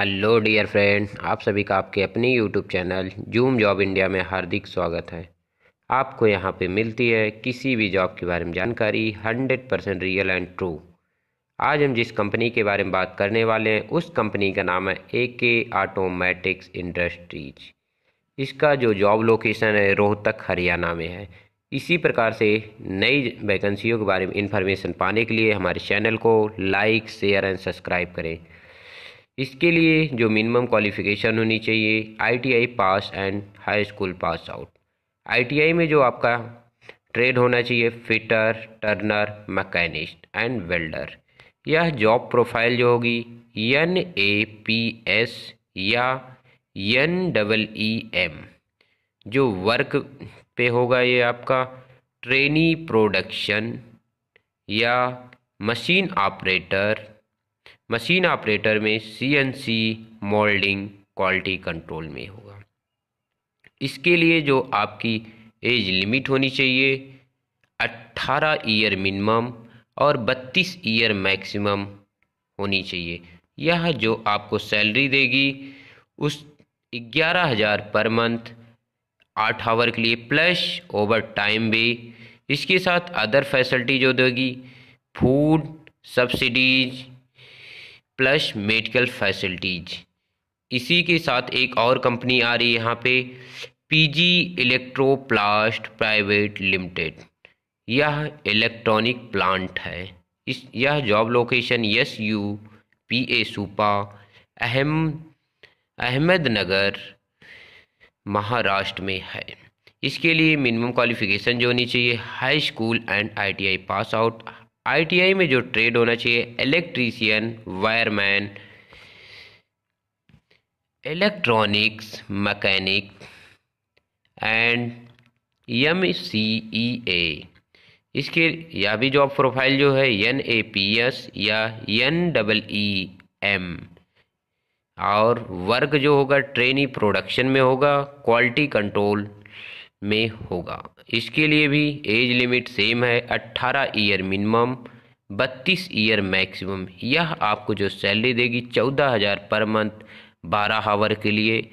hello dear friend आप सभी का आपके अपने YouTube channel Zoom Job India में हार्दिक स्वागत है आपको यहाँ पे मिलती है किसी भी जॉब के बारे में जानकारी 100 परसेंट रियल एंड ट्रू आज हम जिस कंपनी के बारे में बात करने वाले हैं उस कंपनी का नाम है ए के ऑटोमेटिक्स इंडस्ट्रीज इसका जो जॉब लोकेशन है रोहतक हरियाणा में है इसी प्रकार से नई वैकेंसीयों के बारे में इन्फॉर्मेशन पाने के लिए हमारे चैनल को लाइक शेयर एंड सब्सक्राइब करें इसके लिए जो मिनिमम क्वालिफ़िकेशन होनी चाहिए ITI pass and high school pass out ITI में जो आपका ट्रेड होना चाहिए fitter turner machinist and welder यह जॉब प्रोफाइल जो होगी एन ए पी एस या एन डबल ई एम जो वर्क पे होगा ये आपका ट्रेनी प्रोडक्शन या मशीन ऑपरेटर मशीन ऑपरेटर में सीएनसी मोल्डिंग क्वालिटी कंट्रोल में होगा इसके लिए जो आपकी एज लिमिट होनी चाहिए 18 ईयर मिनिमम और 32 ईयर मैक्सिमम होनी चाहिए यह जो आपको सैलरी देगी उस ग्यारह हज़ार पर मंथ आठ आवर के लिए प्लस ओवर टाइम भी इसके साथ अदर फैसिलिटी जो देगी food subsidies plus medical facilities इसी के साथ एक और कंपनी आ रही है यहाँ पे पीजी इलेक्ट्रोप्लास्ट प्राइवेट लिमिटेड यह इलेक्ट्रॉनिक प्लांट है इस यह job location S U P A Supa अहम अहमदनगर महाराष्ट्र में है इसके लिए मिनिमम क्वालिफिकेशन जो होनी चाहिए high school and ITI pass out ITI में जो ट्रेड होना चाहिए electrician wireman electronics mechanic and M C E A इसके या भी जॉब प्रोफाइल जो है एन ए पी एस या एन डबल ई एम और वर्क जो होगा ट्रेनी प्रोडक्शन में होगा क्वालिटी कंट्रोल में होगा इसके लिए भी एज लिमिट सेम है 18 ईयर मिनिमम 32 ईयर मैक्सिमम यह आपको जो सैलरी देगी चौदह हज़ार पर मंथ बारह आवर के लिए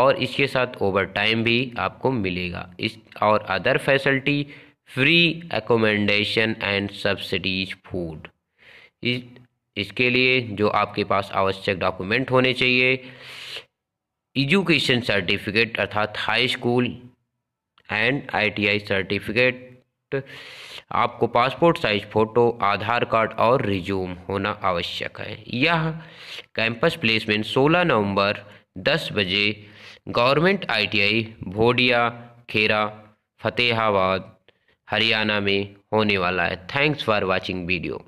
और इसके साथ ओवर टाइम भी आपको मिलेगा इस और other facility free accommodation and subsidies food इस इसके लिए जो आपके पास आवश्यक डॉक्यूमेंट होने चाहिए एजुकेशन सर्टिफिकेट अर्थात high school and ITI certificate आपको passport size photo Aadhaar card और रिज्यूम होना आवश्यक है यह कैंपस प्लेसमेंट 16 नवंबर 10 बजे गवर्नमेंट आईटीआई भोडिया खेरा फतेहाबाद हरियाणा में होने वाला है थैंक्स फॉर वाचिंग वीडियो